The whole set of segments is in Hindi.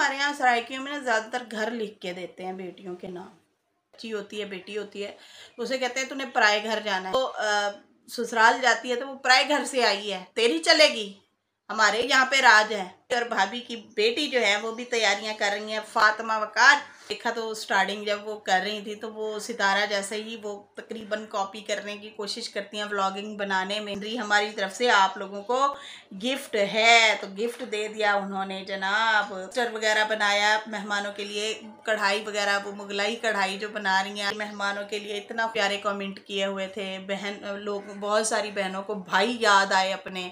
हमारे यहाँ सरायकी में ना ज़्यादातर घर लिख के देते हैं बेटियों के नाम बच्ची होती है बेटी होती है उसे कहते हैं तूने पराए घर जाना है तो ससुराल जाती है तो वो पराए घर से आई है तेरी चलेगी हमारे यहाँ पे राज है और भाभी की बेटी जो है वो भी तैयारियां कर रही है फातिमा वकार देखा तो स्टार्टिंग जब वो कर रही थी तो वो सितारा जैसे ही वो तकरीबन कॉपी करने की कोशिश करती हैं व्लॉगिंग बनाने में हमारी तरफ से आप लोगों को गिफ्ट है तो गिफ्ट दे दिया उन्होंने जनाब स्टर वगैरह बनाया मेहमानों के लिए कढ़ाई वगैरह वो मुगलाई कढ़ाई जो बना रही हैं मेहमानों के लिए इतना प्यारे कॉमेंट किए हुए थे बहन लोग बहुत सारी बहनों को भाई याद आए अपने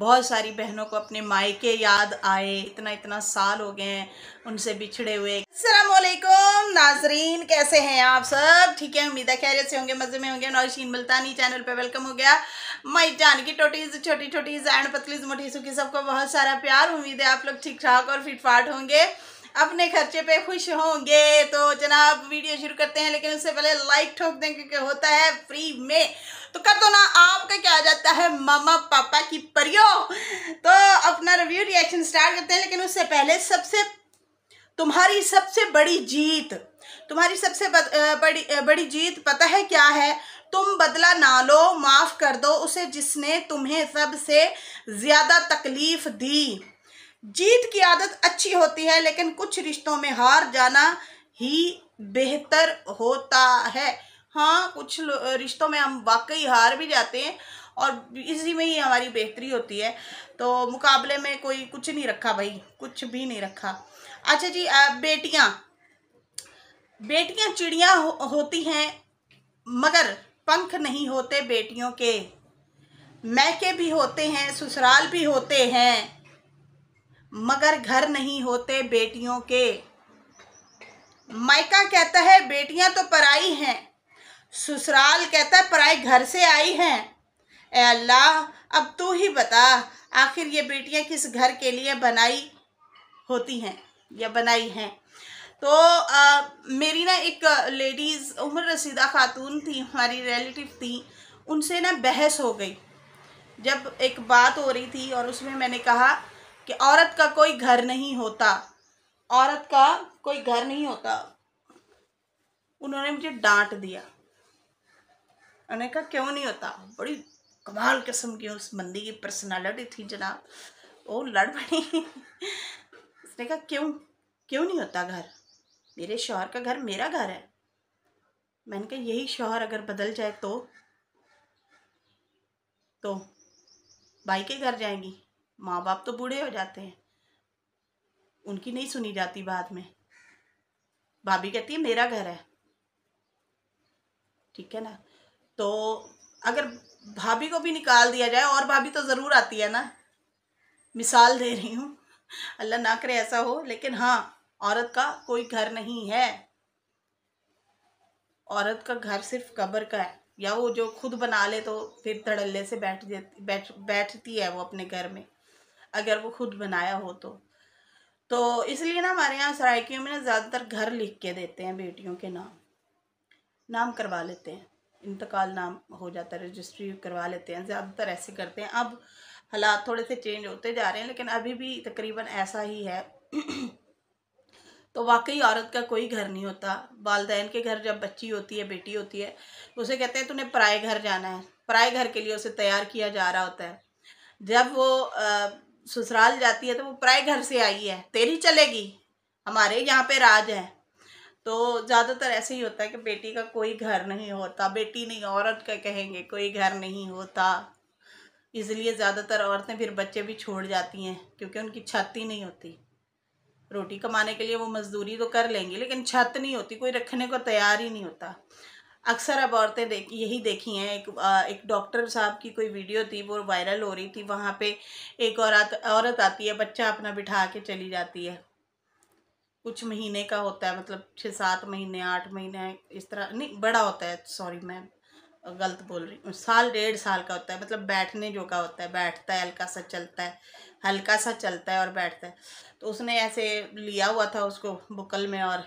बहुत सारी बहनों को अपने मायके याद आए इतना इतना साल हो गए हैं उनसे बिछड़े हुए सलाम असलम नाजरीन कैसे हैं आप सब ठीक है उम्मीद है खैरियत से होंगे मज़े में होंगे नौशीन मुल्तानी चैनल पे वेलकम हो गया मई जान की टोटीज़ छोटी छोटीज़ एंड पतलीज मोटी सुखी सबको बहुत सारा प्यार उम्मीद है आप लोग ठीक ठाक और फिटफाट होंगे अपने खर्चे पे खुश होंगे तो जनाब वीडियो शुरू करते हैं लेकिन उससे पहले लाइक ठोक दें क्योंकि होता है फ्री में तो कर दो ना आपका क्या आ जाता है मामा पापा की परियो तो अपना रिव्यू रिएक्शन स्टार्ट करते हैं लेकिन उससे पहले सबसे तुम्हारी सबसे बड़ी जीत तुम्हारी सबसे बड़ी बड़ी जीत पता है क्या है तुम बदला ना लो माफ़ कर दो उसे जिसने तुम्हें सबसे ज़्यादा तकलीफ़ दी जीत की आदत अच्छी होती है लेकिन कुछ रिश्तों में हार जाना ही बेहतर होता है हाँ कुछ रिश्तों में हम वाकई हार भी जाते हैं और इसी में ही हमारी बेहतरी होती है तो मुकाबले में कोई कुछ नहीं रखा भाई कुछ भी नहीं रखा अच्छा जी बेटियाँ बेटियाँ चिड़िया हो, होती हैं मगर पंख नहीं होते बेटियों के मैके भी होते हैं ससुराल भी होते हैं मगर घर नहीं होते बेटियों के मायका कहता है बेटियां तो पराई हैं ससुराल कहता है पराई घर से आई हैं ए अल्लाह अब तू ही बता आखिर ये बेटियां किस घर के लिए बनाई होती हैं या बनाई हैं तो आ, मेरी ना एक लेडीज़ उम्र रसीदा खातून थी हमारी रिलेटिव थी उनसे ना बहस हो गई जब एक बात हो रही थी और उसमें मैंने कहा कि औरत का कोई घर नहीं होता औरत का कोई घर नहीं होता उन्होंने मुझे डांट दिया उन्होंने कहा क्यों नहीं होता बड़ी कमाल किस्म की उस बंदी की पर्सनालिटी थी जनाब वो लड़ पड़ी उसने कहा क्यों क्यों नहीं होता घर मेरे शोहर का घर मेरा घर है मैंने कहा यही शोहर अगर बदल जाए तो तो भाई के घर जाएंगी माँ बाप तो बूढ़े हो जाते हैं उनकी नहीं सुनी जाती बाद में भाभी कहती है मेरा घर है ठीक है ना तो अगर भाभी को भी निकाल दिया जाए और भाभी तो ज़रूर आती है ना मिसाल दे रही हूँ अल्लाह ना करे ऐसा हो लेकिन हाँ औरत का कोई घर नहीं है औरत का घर सिर्फ कब्र का है या वो जो खुद बना ले तो फिर धड़ल्ले से बैठ जाती बैठ बैठती है वो अपने घर में अगर वो खुद बनाया हो तो तो इसलिए ना हमारे यहाँ सरायकियों में ना ज़्यादातर घर लिख के देते हैं बेटियों के नाम नाम करवा लेते हैं इंतकाल नाम हो जाता है रजिस्ट्री करवा लेते हैं ज़्यादातर ऐसे करते हैं अब हालात थोड़े से चेंज होते जा रहे हैं लेकिन अभी भी तकरीबन ऐसा ही है तो वाकई औरत का कोई घर नहीं होता वालदेन के घर जब बच्ची होती है बेटी होती है उसे कहते हैं तुम्हें पराए घर जाना है पराए घर के लिए उसे तैयार किया जा रहा होता है जब वो ससुराल जाती है तो वो पराए घर से आई है तेरी चलेगी हमारे यहाँ पे राज है तो ज़्यादातर ऐसे ही होता है कि बेटी का कोई घर नहीं होता बेटी नहीं औरत का कहेंगे कोई घर नहीं होता इसलिए ज़्यादातर औरतें फिर बच्चे भी छोड़ जाती हैं क्योंकि उनकी छत ही नहीं होती रोटी कमाने के लिए वो मजदूरी तो कर लेंगी लेकिन छत नहीं होती कोई रखने को तैयार ही नहीं होता अक्सर अब औरतें देख यही देखी हैं एक आ, एक डॉक्टर साहब की कोई वीडियो थी वो वायरल हो रही थी वहाँ पे एक औरत औरत आती है बच्चा अपना बिठा के चली जाती है कुछ महीने का होता है मतलब छः सात महीने आठ महीने इस तरह नहीं बड़ा होता है सॉरी मैं गलत बोल रही हूँ साल डेढ़ साल का होता है मतलब बैठने जो का होता है बैठता है हल्का सा चलता है हल्का सा चलता है और बैठता है तो उसने ऐसे लिया हुआ था उसको बुकल में और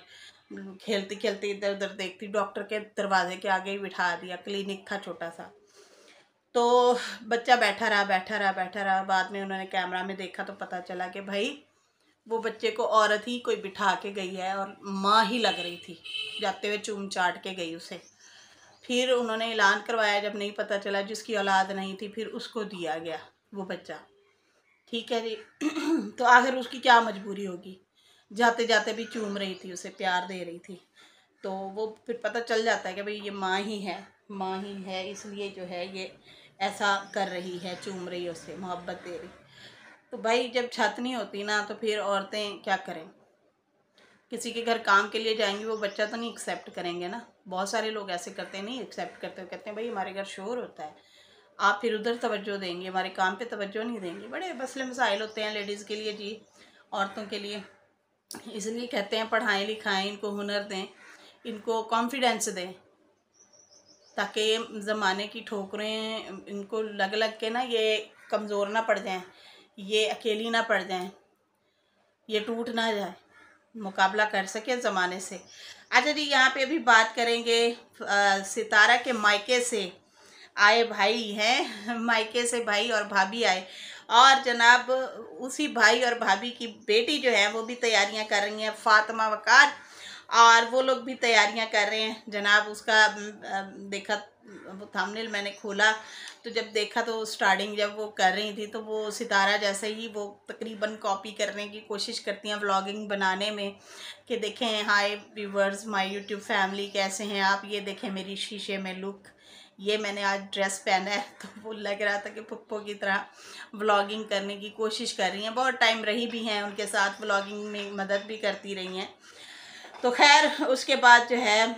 खेलती खेलती इधर उधर देखती डॉक्टर के दरवाजे के आगे ही बिठा दिया क्लिनिक था छोटा सा तो बच्चा बैठा रहा बैठा रहा बैठा रहा बाद में उन्होंने कैमरा में देखा तो पता चला कि भाई वो बच्चे को औरत ही कोई बिठा के गई है और माँ ही लग रही थी जाते हुए चूम चाट के गई उसे फिर उन्होंने ऐलान करवाया जब नहीं पता चला जिसकी औलाद नहीं थी फिर उसको दिया गया वो बच्चा ठीक है जी तो आखिर उसकी क्या मजबूरी होगी जाते जाते भी चूम रही थी उसे प्यार दे रही थी तो वो फिर पता चल जाता है कि भाई ये माँ ही है माँ ही है इसलिए जो है ये ऐसा कर रही है चूम रही है उसे मोहब्बत दे रही तो भाई जब छत नहीं होती ना तो फिर औरतें क्या करें किसी के घर काम के लिए जाएंगी वो बच्चा तो नहीं एक्सेप्ट करेंगे ना बहुत सारे लोग ऐसे करते नहीं एक्सेप्ट करते हुए कहते हैं भाई हमारे घर शोर होता है आप फिर उधर तवज्जो देंगे हमारे काम पे तवज्जो नहीं देंगे बड़े मसले मसाइल होते हैं लेडीज़ के लिए जी औरतों के लिए इसलिए कहते हैं पढ़ाएं लिखाएं इनको हुनर दें इनको कॉन्फिडेंस दें ताकि ज़माने की ठोकरें इनको लग लग के ना ये कमज़ोर ना पड़ जाएँ ये अकेली ना पड़ जाएँ ये टूट ना जाए मुकाबला कर सके ज़माने से अच्छा जी यहाँ पे भी बात करेंगे आ, सितारा के मायके से आए भाई हैं मायके से भाई और भाभी आए और जनाब उसी भाई और भाभी की बेटी जो है वो भी तैयारियाँ कर रही हैं फातिमा वकार और वो लोग भी तैयारियां कर रहे हैं जनाब उसका देखा वो थामनेल मैंने खोला तो जब देखा तो स्टार्टिंग जब वो कर रही थी तो वो सितारा जैसे ही वो तकरीबन कॉपी करने की कोशिश करती हैं व्लॉगिंग बनाने में कि देखें hi viewers my YouTube family कैसे हैं आप ये देखें मेरी शीशे में लुक ये मैंने आज ड्रेस पहना है तो वो लग रहा था कि पप्पो की तरह व्लॉगिंग करने की कोशिश कर रही हैं बहुत टाइम रही भी हैं उनके साथ व्लॉगिंग में मदद भी करती रही हैं तो खैर उसके बाद जो है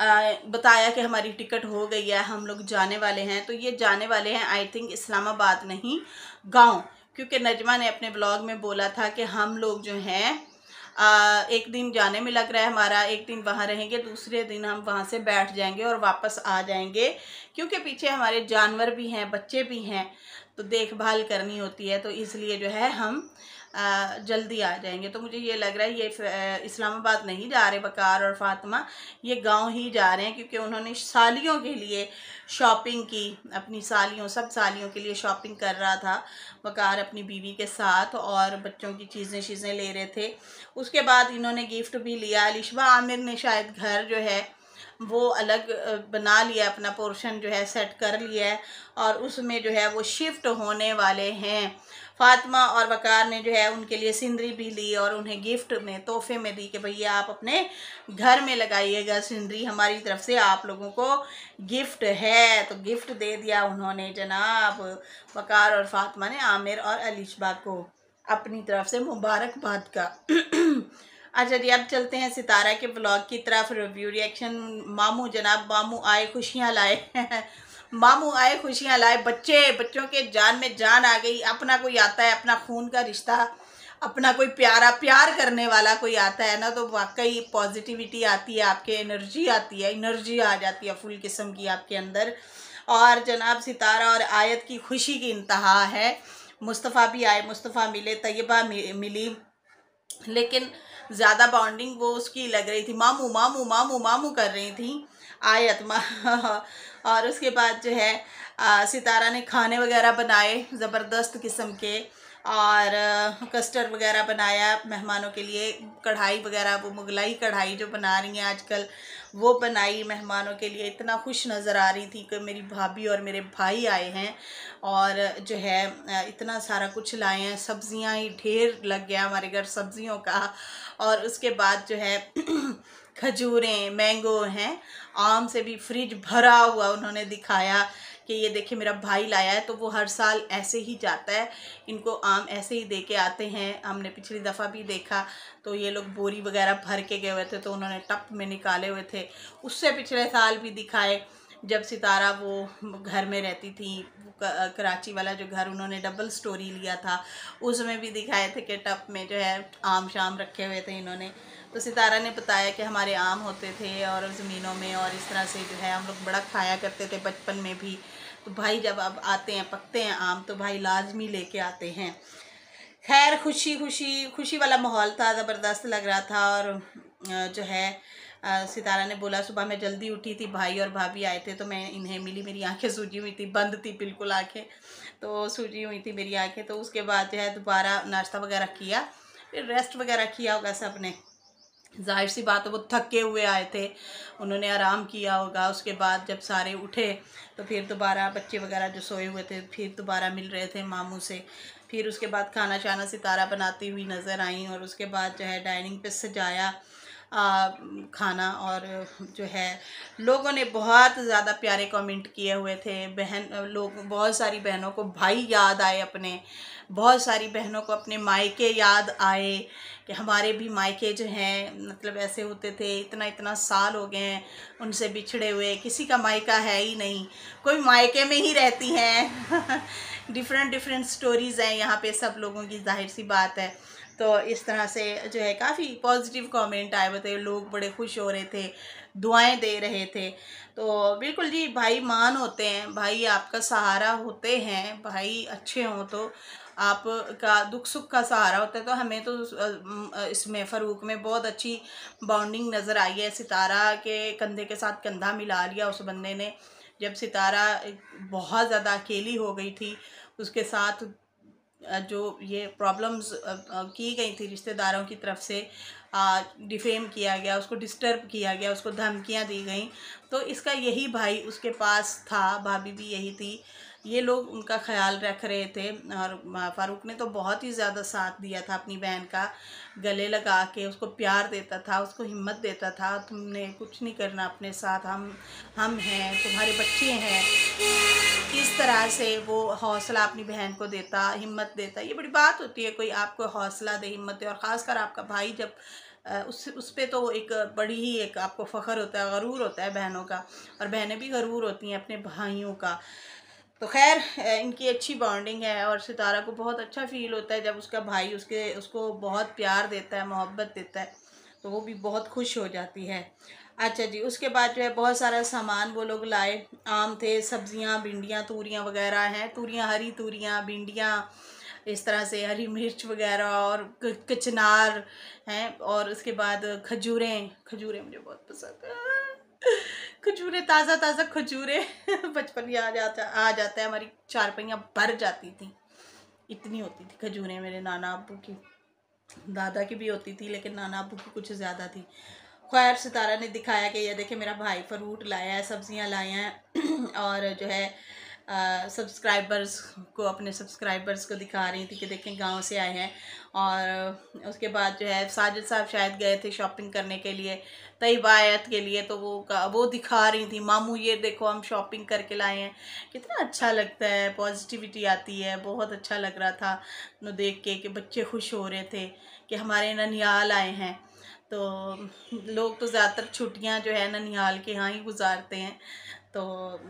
आ, बताया कि हमारी टिकट हो गई है हम लोग जाने वाले हैं तो ये जाने वाले हैं आई थिंक इस्लामाबाद नहीं गांव क्योंकि नजमा ने अपने ब्लॉग में बोला था कि हम लोग जो हैं एक दिन जाने में लग रहा है हमारा एक दिन वहाँ रहेंगे दूसरे दिन हम वहाँ से बैठ जाएंगे और वापस आ जाएंगे क्योंकि पीछे हमारे जानवर भी हैं बच्चे भी हैं तो देखभाल करनी होती है तो इसलिए जो है हम जल्दी आ जाएंगे तो मुझे ये लग रहा है ये इस्लामाबाद नहीं जा रहे बकार और फातिमा ये गांव ही जा रहे हैं क्योंकि उन्होंने सालियों के लिए शॉपिंग की अपनी सालियों सब सालियों के लिए शॉपिंग कर रहा था बकार अपनी बीवी के साथ और बच्चों की चीज़ें चीज़ें ले रहे थे उसके बाद इन्होंने गिफ्ट भी लिया अलिशबा आमिर ने शायद घर जो है वो अलग बना लिया अपना पोर्शन जो है सेट कर लिया है और उसमें जो है वो शिफ्ट होने वाले हैं फातिमा और वकार ने जो है उनके लिए सिंदरी भी ली और उन्हें गिफ्ट में तोहफे में दी कि भैया आप अपने घर में लगाइएगा सिंदरी हमारी तरफ से आप लोगों को गिफ्ट है तो गिफ्ट दे दिया उन्होंने जनाब वकार और फातिमा ने आमिर और अलीशबा को अपनी तरफ से मुबारकबाद का अच्छा जी अब चलते हैं सितारा के ब्लॉग की तरफ रिव्यू रिएक्शन मामू जनाब मामू आए खुशियाँ लाए मामू आए खुशियाँ लाए बच्चे बच्चों के जान में जान आ गई अपना कोई आता है अपना खून का रिश्ता अपना कोई प्यारा प्यार करने वाला कोई आता है ना तो वाकई पॉजिटिविटी आती है आपके एनर्जी आती है एनर्जी आ जाती है फुल किस्म की आपके अंदर और जनाब सितारा और आयत की खुशी की इंतहा है मुस्तफ़ा भी आए मुस्तफ़ा मिले तयबा मिली लेकिन ज़्यादा बॉन्डिंग वो उसकी लग रही थी मामू मामू मामू मामू कर रही थी आयतमा और उसके बाद जो है आ, सितारा ने खाने वगैरह बनाए ज़बरदस्त किस्म के और कस्टर्ड वगैरह बनाया मेहमानों के लिए कढ़ाई वगैरह वो मुगलाई कढ़ाई जो बना रही हैं आजकल वो बनाई मेहमानों के लिए इतना खुश नज़र आ रही थी कि मेरी भाभी और मेरे भाई आए हैं और जो है इतना सारा कुछ लाए हैं सब्ज़ियाँ ही ढेर लग गया हमारे घर सब्ज़ियों का और उसके बाद जो है खजूरें मैंगो हैं आम से भी फ्रिज भरा हुआ उन्होंने दिखाया कि ये देखिए मेरा भाई लाया है तो वो हर साल ऐसे ही जाता है इनको आम ऐसे ही दे के आते हैं हमने पिछली दफ़ा भी देखा तो ये लोग बोरी वगैरह भर के गए हुए थे तो उन्होंने टप में निकाले हुए थे उससे पिछले साल भी दिखाए जब सितारा वो घर में रहती थी कराची वाला जो घर उन्होंने डबल स्टोरी लिया था उसमें भी दिखाए थे कि टप में जो है आम शाम रखे हुए थे इन्होंने तो सितारा ने बताया कि हमारे आम होते थे और ज़मीनों में और इस तरह से जो है हम लोग बड़ा खाया करते थे बचपन में भी तो भाई जब अब आते हैं पकते हैं आम तो भाई लाजमी कर आते हैं खैर खुशी खुशी खुशी वाला माहौल था ज़बरदस्त लग रहा था और जो है सितारा ने बोला सुबह मैं जल्दी उठी थी भाई और भाभी आए थे तो मैं इन्हें मिली मेरी आंखें सूजी हुई थी बंद थी बिल्कुल आंखें तो सूजी हुई थी मेरी आंखें तो उसके बाद जो है दोबारा नाश्ता वगैरह किया फिर रेस्ट वगैरह किया होगा सब ने जाहिर सी बात है वो थके हुए आए थे उन्होंने आराम किया होगा उसके बाद जब सारे उठे तो फिर दोबारा बच्चे वगैरह जो सोए हुए थे फिर दोबारा मिल रहे थे मामू से फिर उसके बाद खाना शाना सितारा बनाती हुई नज़र आई और उसके बाद जो है डाइनिंग पे सजाया आ, खाना और जो है लोगों ने बहुत ज़्यादा प्यारे कमेंट किए हुए थे बहन लोग बहुत सारी बहनों को भाई याद आए अपने बहुत सारी बहनों को अपने मायके याद आए कि हमारे भी मायके जो हैं मतलब ऐसे होते थे इतना इतना साल हो गए हैं उनसे बिछड़े हुए किसी का मायका है ही नहीं कोई मायके में ही रहती हैं डिफरेंट डिफरेंट स्टोरीज़ हैं यहाँ पे सब लोगों की जाहिर सी बात है तो इस तरह से जो है काफ़ी पॉजिटिव कमेंट आए हुए थे लोग बड़े खुश हो रहे थे दुआएं दे रहे थे तो बिल्कुल जी भाई मान होते हैं भाई आपका सहारा होते हैं भाई अच्छे हों तो आपका दुख सुख का सहारा होता है तो हमें तो इसमें फ़रूक में बहुत अच्छी बॉन्डिंग नज़र आई है सितारा के कंधे के साथ कंधा मिला लिया उस बंदे ने जब सितारा बहुत ज़्यादा अकेली हो गई थी उसके साथ जो ये प्रॉब्लम्स की गई थी रिश्तेदारों की तरफ से डिफेम किया गया उसको डिस्टर्ब किया गया उसको धमकियां दी गई तो इसका यही भाई उसके पास था भाभी भी यही थी ये लोग उनका ख्याल रख रहे थे और फ़ारूक ने तो बहुत ही ज़्यादा साथ दिया था अपनी बहन का गले लगा के उसको प्यार देता था उसको हिम्मत देता था तुमने कुछ नहीं करना अपने साथ हम हम हैं तुम्हारे बच्चे हैं इस तरह से वो हौसला अपनी बहन को देता हिम्मत देता ये बड़ी बात होती है कोई आपको हौसला दे हिम्मत दे और ख़ासकर आपका भाई जब उस उस पर तो एक बड़ी ही एक आपको फ़ख्र होता है गरूर होता है बहनों का और बहनें भी गरूर होती हैं अपने भाइयों का तो खैर इनकी अच्छी बॉन्डिंग है और सितारा को बहुत अच्छा फील होता है जब उसका भाई उसके उसको बहुत प्यार देता है मोहब्बत देता है तो वो भी बहुत खुश हो जाती है अच्छा जी उसके बाद जो है बहुत सारा सामान वो लोग लाए आम थे सब्जियां भिंडियां तूरियां वगैरह हैं तूरियां हरी तूरियां भिंडियां इस तरह से हरी मिर्च वगैरह और कचनार हैं और उसके बाद खजूरें खजूरें मुझे बहुत पसंद है खजूरें ताज़ा ताज़ा खजूरें बचपन आ जाता आ जाता है हमारी चारपाइयाँ भर जाती थी इतनी होती थी खजूरें मेरे नाना अबू की दादा की भी होती थी लेकिन नाना अबू की कुछ ज़्यादा थी खैर सितारा ने दिखाया कि यह देखे मेरा भाई फ्रूट लाया है सब्जियाँ लाया हैं और जो है सब्सक्राइबर्स को अपने सब्सक्राइबर्स को दिखा रही थी कि देखें गांव से आए हैं और उसके बाद जो है साजिद साहब शायद गए थे शॉपिंग करने के लिए तयबायत के लिए तो वो वो दिखा रही थी मामू ये देखो हम शॉपिंग करके लाए हैं कितना अच्छा लगता है पॉजिटिविटी आती है बहुत अच्छा लग रहा था देख के कि बच्चे खुश हो रहे थे कि हमारे ननिहाल आए हैं तो लोग तो ज़्यादातर छुट्टियां जो है ननिहाल के यहाँ ही गुजारते हैं तो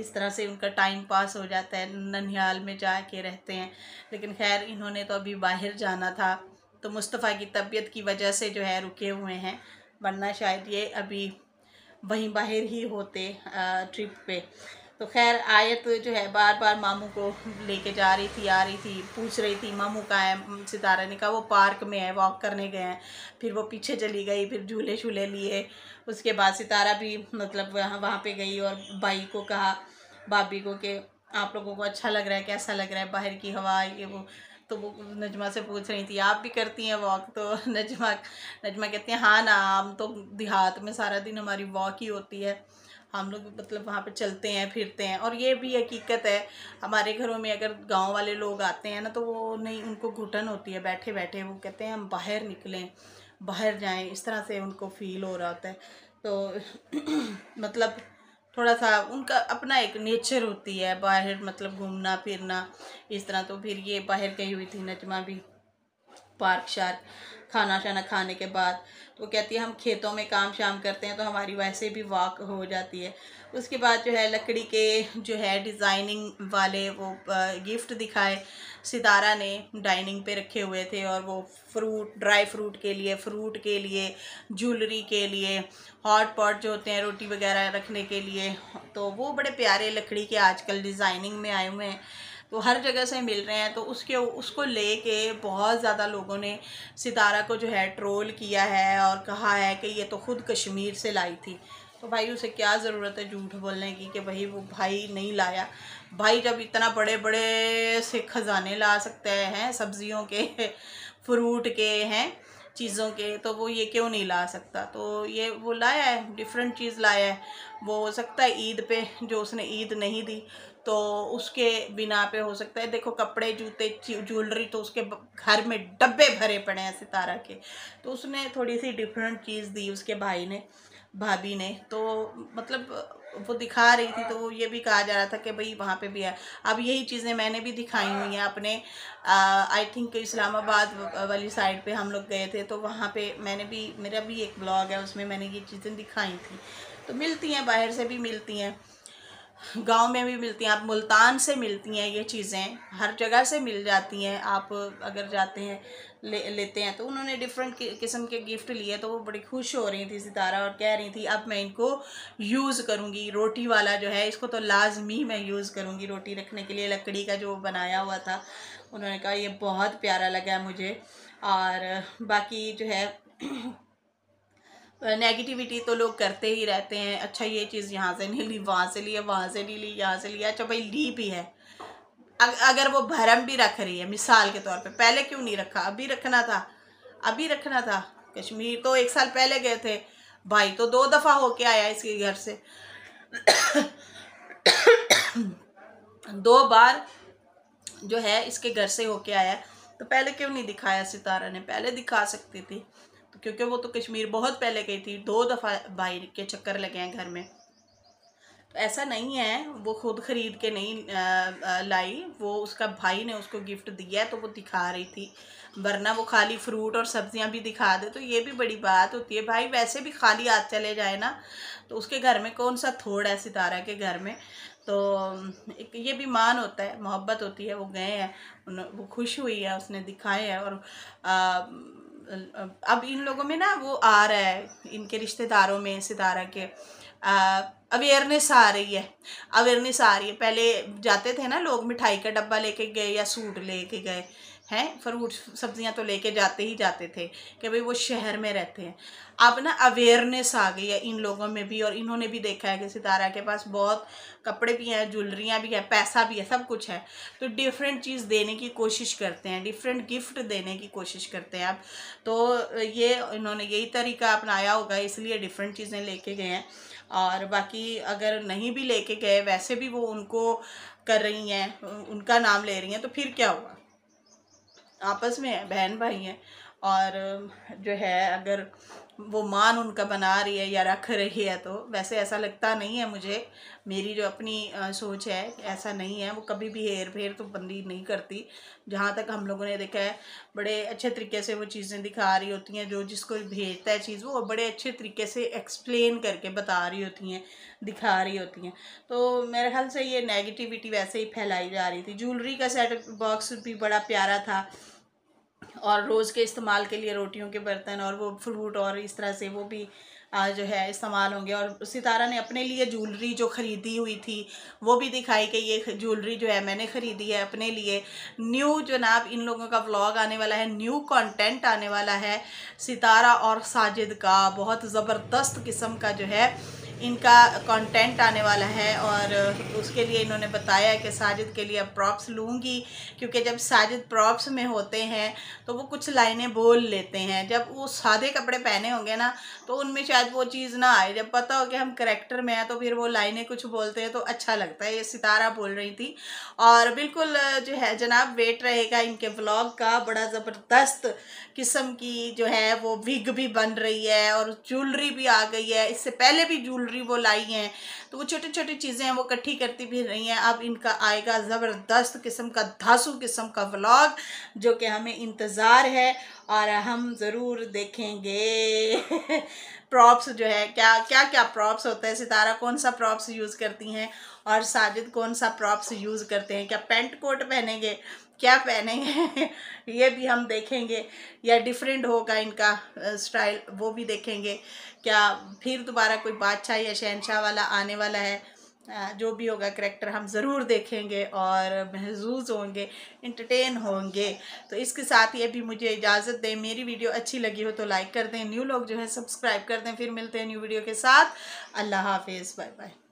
इस तरह से उनका टाइम पास हो जाता है ननिहाल में जा के रहते हैं लेकिन खैर इन्होंने तो अभी बाहर जाना था तो मुस्तफ़ा की तबीयत की वजह से जो है रुके हुए हैं वरना शायद ये अभी वहीं बाहर ही होते ट्रिप पे तो खैर आयत जो है बार बार मामू को लेके जा रही थी आ रही थी पूछ रही थी मामू कहाँ है सितारा ने कहा वो पार्क में है वॉक करने गए हैं फिर वो पीछे चली गई फिर झूले झूले लिए उसके बाद सितारा भी मतलब वहाँ वहाँ पर गई और भाई को कहा भाभी को कि आप लोगों को अच्छा लग रहा है कैसा लग रहा है बाहर की हवा ये वो तो वो नजमा से पूछ रही थी आप भी करती हैं वॉक तो नजमा नजमा कहती हैं हाँ ना हम तो देहात में सारा दिन हमारी वॉक ही होती है हम लोग मतलब वहाँ पे चलते हैं फिरते हैं और ये भी हकीकत है हमारे घरों में अगर गांव वाले लोग आते हैं ना तो वो नहीं उनको घुटन होती है बैठे बैठे वो कहते हैं हम बाहर निकलें बाहर जाएं इस तरह से उनको फील हो रहा होता है तो मतलब थोड़ा सा उनका अपना एक नेचर होती है बाहर मतलब घूमना फिरना इस तरह तो फिर ये बाहर गई हुई थी नजमा भी पार्क शार्क खाना शाना खाने के बाद तो कहती है हम खेतों में काम शाम करते हैं तो हमारी वैसे भी वाक हो जाती है उसके बाद जो है लकड़ी के जो है डिज़ाइनिंग वाले वो गिफ्ट दिखाए सितारा ने डाइनिंग पे रखे हुए थे और वो फ्रूट ड्राई फ्रूट के लिए फ्रूट के लिए ज्वेलरी के लिए हॉट पॉट जो होते हैं रोटी वगैरह रखने के लिए तो वो बड़े प्यारे लकड़ी के आजकल डिज़ाइनिंग में आए हुए हैं तो हर जगह से मिल रहे हैं तो उसके उसको ले के बहुत ज़्यादा लोगों ने सितारा को जो है ट्रोल किया है और कहा है कि ये तो ख़ुद कश्मीर से लाई थी तो भाई उसे क्या ज़रूरत है झूठ बोलने की कि भाई वो भाई नहीं लाया भाई जब इतना बड़े बड़े से ख़जाने ला सकते हैं सब्ज़ियों के फ्रूट के हैं चीज़ों के तो वो ये क्यों नहीं ला सकता तो ये वो लाया है डिफरेंट चीज़ लाया है वो हो सकता है ईद पे जो उसने ईद नहीं दी तो उसके बिना पे हो सकता है देखो कपड़े जूते ज्वेलरी तो उसके घर में डब्बे भरे पड़े हैं सितारा के तो उसने थोड़ी सी डिफरेंट चीज़ दी उसके भाई ने भाभी ने तो मतलब वो दिखा रही थी तो ये भी कहा जा रहा था कि भाई वहाँ पे भी है अब यही चीज़ें मैंने भी दिखाई हुई हैं अपने आई थिंक इस्लामाबाद वाली साइड पे हम लोग गए थे तो वहाँ पे मैंने भी मेरा भी एक ब्लॉग है उसमें मैंने ये चीज़ें दिखाई थी तो मिलती हैं बाहर से भी मिलती हैं गांव में भी मिलती हैं आप मुल्तान से मिलती हैं ये चीज़ें हर जगह से मिल जाती हैं आप अगर जाते हैं ले लेते हैं तो उन्होंने डिफरेंट किस्म के गिफ्ट लिए तो वो बड़ी खुश हो रही थी सितारा और कह रही थी अब मैं इनको यूज़ करूँगी रोटी वाला जो है इसको तो लाजमी मैं यूज़ करूँगी रोटी रखने के लिए लकड़ी का जो बनाया हुआ था उन्होंने कहा ये बहुत प्यारा लगा मुझे और बाकी जो है नेगेटिविटी तो लोग करते ही रहते हैं अच्छा ये चीज़ यहाँ से नहीं ली वहाँ से लिया वहाँ से नहीं ली यहाँ से लिया अच्छा भाई ली भी है अगर वो भरम भी रख रही है मिसाल के तौर पे पहले क्यों नहीं रखा अभी रखना था अभी रखना था कश्मीर तो एक साल पहले गए थे भाई तो दो दफ़ा होके आया इसके घर से दो बार जो है इसके घर से होके आया तो पहले क्यों नहीं दिखाया सितारा ने पहले दिखा सकती थी क्योंकि वो तो कश्मीर बहुत पहले गई थी दो दफ़ा भाई के चक्कर लगे हैं घर में तो ऐसा नहीं है वो खुद खरीद के नहीं लाई वो उसका भाई ने उसको गिफ्ट दिया है तो वो दिखा रही थी वरना वो खाली फ्रूट और सब्जियां भी दिखा दे तो ये भी बड़ी बात होती है भाई वैसे भी खाली हाथ चले जाए ना तो उसके घर में कौन सा थोड़ा है सितारा के घर में तो एक ये भी मान होता है मोहब्बत होती है वो गए हैं वो खुश हुई है उसने दिखाए हैं और आ, अब इन लोगों में ना वो आ रहा है इनके रिश्तेदारों में सितारा के अवेयरनेस आ रही है अवेयरनेस आ रही है पहले जाते थे ना लोग मिठाई का डब्बा लेके गए या सूट लेके गए हैं फ्रूट सब्जियां तो लेके जाते ही जाते थे कि भाई वो शहर में रहते हैं अब ना अवेयरनेस आ गई है इन लोगों में भी और इन्होंने भी देखा है कि सितारा के पास बहुत कपड़े भी हैं ज्वेलरियाँ भी हैं पैसा भी है सब कुछ है तो डिफरेंट चीज़ देने की कोशिश करते हैं डिफरेंट गिफ्ट देने की कोशिश करते हैं अब तो ये इन्होंने यही तरीका अपनाया होगा इसलिए डिफरेंट चीज़ें लेके गए हैं और बाकी अगर नहीं भी लेके गए वैसे भी वो उनको कर रही हैं उनका नाम ले रही हैं तो फिर क्या हुआ आपस में हैं बहन भाई हैं और जो है अगर वो मान उनका बना रही है या रख रही है तो वैसे ऐसा लगता नहीं है मुझे मेरी जो अपनी सोच है ऐसा नहीं है वो कभी भी हेर फेर तो बंदी नहीं करती जहाँ तक हम लोगों ने देखा है बड़े अच्छे तरीके से वो चीज़ें दिखा रही होती हैं जो जिसको भेजता है चीज़ वो बड़े अच्छे तरीके से एक्सप्लेन करके बता रही होती हैं दिखा रही होती हैं तो मेरे ख्याल से ये नेगेटिविटी वैसे ही फैलाई जा रही थी ज्वेलरी का सेट बॉक्स भी बड़ा प्यारा था और रोज़ के इस्तेमाल के लिए रोटियों के बर्तन और वो फ्रूट और इस तरह से वो भी जो है इस्तेमाल होंगे और सितारा ने अपने लिए ज्वेलरी जो ख़रीदी हुई थी वो भी दिखाई कि ये ज्वेलरी जो है मैंने ख़रीदी है अपने लिए न्यू जनाब इन लोगों का व्लॉग आने वाला है न्यू कंटेंट आने वाला है सितारा और साजिद का बहुत ज़बरदस्त किस्म का जो है इनका कंटेंट आने वाला है और उसके लिए इन्होंने बताया कि साजिद के लिए अब प्रॉप्स लूँगी क्योंकि जब साजिद प्रॉप्स में होते हैं तो वो कुछ लाइनें बोल लेते हैं जब वो सादे कपड़े पहने होंगे ना तो उनमें शायद वो चीज़ ना आए जब पता हो कि हम करेक्टर में हैं तो फिर वो लाइनें कुछ बोलते हैं तो अच्छा लगता है ये सितारा बोल रही थी और बिल्कुल जो है जनाब वेट रहेगा इनके ब्लॉग का बड़ा ज़बरदस्त किस्म की जो है वो विग भी बन रही है और ज्वेलरी भी आ गई है इससे पहले भी ज्वेलरी ज्वेलरी वो लाई हैं तो वो छोटी छोटी चीज़ें हैं वो इकट्ठी करती भी रही हैं अब इनका आएगा ज़बरदस्त किस्म का धासु किस्म का व्लॉग जो कि हमें इंतज़ार है और हम ज़रूर देखेंगे प्रॉप्स जो है क्या क्या क्या प्रॉप्स होता है सितारा कौन सा प्रॉप्स यूज़ करती हैं और साजिद कौन सा प्रॉप्स यूज़ करते हैं क्या पेंट कोट पहनेंगे क्या पहनेंगे ये भी हम देखेंगे या डिफरेंट होगा इनका स्टाइल वो भी देखेंगे क्या फिर दोबारा कोई बादशाह या शहनशाह वाला आने वाला है जो भी होगा करेक्टर हम ज़रूर देखेंगे और महजूज होंगे इंटरटेन होंगे तो इसके साथ ये भी मुझे इजाज़त दें मेरी वीडियो अच्छी लगी हो तो लाइक कर दें न्यू लोग जो है सब्सक्राइब कर दें फिर मिलते हैं न्यू वीडियो के साथ अल्लाह हाफिज़ बाय बाय